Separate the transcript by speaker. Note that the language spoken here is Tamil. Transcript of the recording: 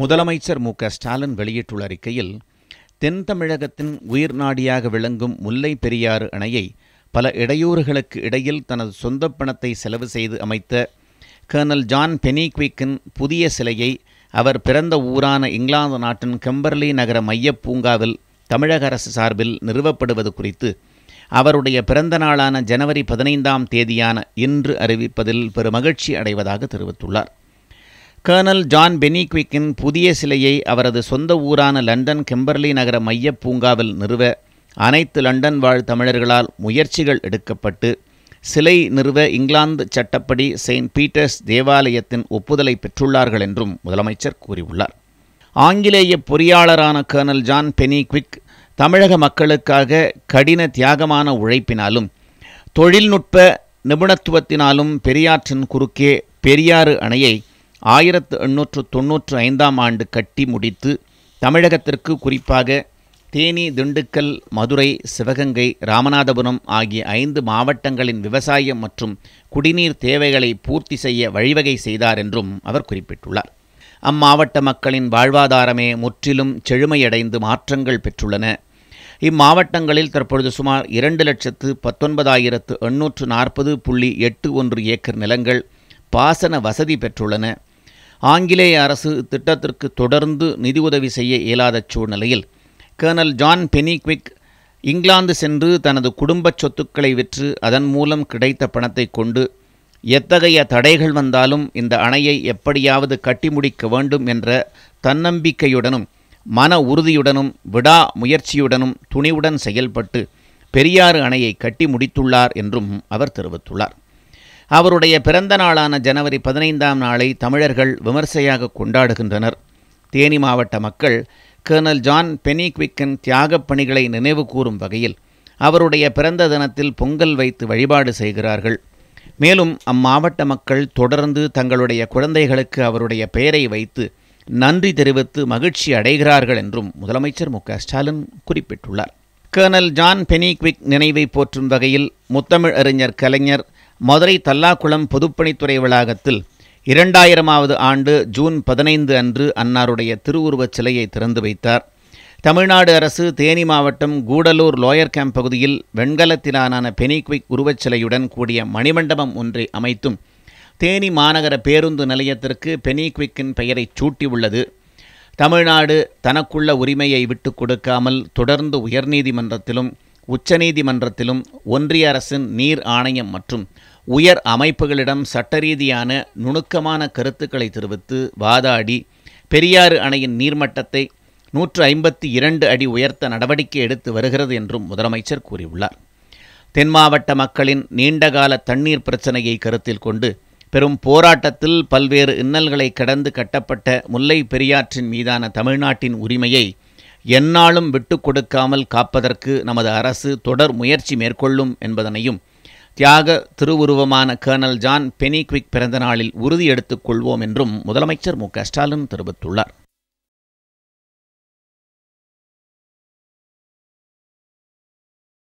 Speaker 1: முதலமைச்சர் மு ஸ்டாலின் வெளியிட்டுள்ள அறிக்கையில் தென் தமிழகத்தின் உயிர் நாடியாக விளங்கும் முல்லை பெரியாறு அணையை பல இடையூறுகளுக்கு இடையில் தனது சொந்த பணத்தை செலவு செய்து அமைத்த கர்னல் ஜான் பெனிக்விக்கின் புதிய சிலையை அவர் பிறந்த ஊரான இங்கிலாந்து நாட்டின் கெம்பர்லி நகர மைய பூங்காவில் தமிழக அரசு சார்பில் நிறுவப்படுவது குறித்து அவருடைய பிறந்த நாளான ஜனவரி பதினைந்தாம் தேதியான இன்று அறிவிப்பதில் பெருமகிழ்ச்சி அடைவதாக தெரிவித்துள்ளார் கர்னல் ஜான் பெனிக்விக்கின் புதிய சிலையை அவரது சொந்த ஊரான லண்டன் கெம்பர்லி நகர மையப் பூங்காவில் நிறுவ அனைத்து லண்டன் வாழ் தமிழர்களால் முயற்சிகள் எடுக்கப்பட்டு சிலை நிறுவ இங்கிலாந்து சட்டப்படி செயின்ட் பீட்டர்ஸ் தேவாலயத்தின் ஒப்புதலை பெற்றுள்ளார்கள் என்றும் முதலமைச்சர் கூறியுள்ளார் ஆங்கிலேய பொறியாளரான கர்னல் ஜான் பெனிக்விக் தமிழக மக்களுக்காக கடின தியாகமான உழைப்பினாலும் தொழில்நுட்ப நிபுணத்துவத்தினாலும் பெரியாற்றின் குறுக்கே பெரியாறு அணையை ஆயிரத்து எண்ணூற்று தொன்னூற்று ஐந்தாம் ஆண்டு கட்டி முடித்து தமிழகத்திற்கு குறிப்பாக தேனி திண்டுக்கல் மதுரை சிவகங்கை ராமநாதபுரம் ஆகிய ஐந்து மாவட்டங்களின் விவசாயம் மற்றும் குடிநீர் தேவைகளை பூர்த்தி செய்ய வழிவகை செய்தார் என்றும் அவர் குறிப்பிட்டுள்ளார் அம்மாவட்ட மக்களின் வாழ்வாதாரமே முற்றிலும் செழுமையடைந்து மாற்றங்கள் பெற்றுள்ளன இம்மாவட்டங்களில் தற்பொழுது சுமார் இரண்டு லட்சத்து பத்தொன்பதாயிரத்து எண்ணூற்று நாற்பது புள்ளி எட்டு ஒன்று ஏக்கர் நிலங்கள் பாசன வசதி பெற்றுள்ளன ஆங்கிலேய அரசு திட்டத்திற்கு தொடர்ந்து நிதி உதவி செய்ய இயலாத சூழ்நிலையில் கேர்னல் ஜான் பெனிக்விக் இங்கிலாந்து சென்று தனது குடும்ப சொத்துக்களை விற்று அதன் மூலம் கிடைத்த பணத்தை கொண்டு எத்தகைய தடைகள் வந்தாலும் இந்த அணையை எப்படியாவது கட்டி முடிக்க வேண்டும் என்ற தன்னம்பிக்கையுடனும் மன உறுதியுடனும் விடா முயற்சியுடனும் துணிவுடன் செயல்பட்டு பெரியாறு அணையை கட்டி முடித்துள்ளார் என்றும் அவர் தெரிவித்துள்ளார் அவருடைய பிறந்த நாளான ஜனவரி பதினைந்தாம் நாளை தமிழர்கள் விமர்சையாக கொண்டாடுகின்றனர் தேனி மாவட்ட மக்கள் கர்னல் ஜான் பெனிக்விக்கின் தியாகப் பணிகளை நினைவு கூறும் வகையில் அவருடைய பிறந்த தினத்தில் பொங்கல் வைத்து வழிபாடு செய்கிறார்கள் மேலும் அம்மாவட்ட மக்கள் தொடர்ந்து தங்களுடைய குழந்தைகளுக்கு அவருடைய பெயரை வைத்து நன்றி தெரிவித்து மகிழ்ச்சி அடைகிறார்கள் என்றும் முதலமைச்சர் மு ஸ்டாலின் குறிப்பிட்டுள்ளார் கர்னல் ஜான் பெனிக்விக் நினைவை போற்றும் வகையில் முத்தமிழ் அறிஞர் கலைஞர் மதுரை தல்லாக்குளம் பொதுப்பணித்துறை வளாகத்தில் இரண்டாயிரமாவது ஆண்டு ஜூன் பதினைந்து அன்று அன்னாருடைய திருவுருவச் சிலையை திறந்து வைத்தார் தமிழ்நாடு அரசு தேனி மாவட்டம் கூடலூர் லோயர் கேம்ப் பகுதியில் வெண்கலத்திலான பெனிக்விக் உருவச் சிலையுடன் கூடிய மணிமண்டபம் ஒன்றை அமைத்தும் தேனி மாநகர பேருந்து நிலையத்திற்கு பெனிக்விக்கின் பெயரை சூட்டியுள்ளது தமிழ்நாடு தனக்குள்ள உரிமையை விட்டு கொடுக்காமல் தொடர்ந்து உயர்நீதிமன்றத்திலும் உச்சநீதிமன்றத்திலும் ஒன்றிய அரசின் நீர் ஆணையம் மற்றும் உயர் அமைப்புகளிடம் சட்டரீதியான நுணுக்கமான கருத்துக்களை தெரிவித்து வாதாடி பெரியாறு அணையின் நீர்மட்டத்தை நூற்று ஐம்பத்தி இரண்டு அடி உயர்த்த நடவடிக்கை எடுத்து வருகிறது என்றும் முதலமைச்சர் கூறியுள்ளார் தென் மாவட்ட மக்களின் நீண்டகால தண்ணீர் பிரச்சனையை கருத்தில் கொண்டு பெரும் போராட்டத்தில் பல்வேறு இன்னல்களை கடந்து கட்டப்பட்ட முல்லை பெரியாற்றின் மீதான தமிழ்நாட்டின் உரிமையை எந்நாளும் விட்டு கொடுக்காமல் காப்பதற்கு நமது அரசு தொடர் முயற்சி மேற்கொள்ளும் என்பதனையும் தியாக திருவுருவமான கர்னல் ஜான் பெனிக்விக் பிறந்த நாளில் உறுதி கொள்வோம் என்றும் முதலமைச்சர் மு க ஸ்டாலின் தெரிவித்துள்ளார்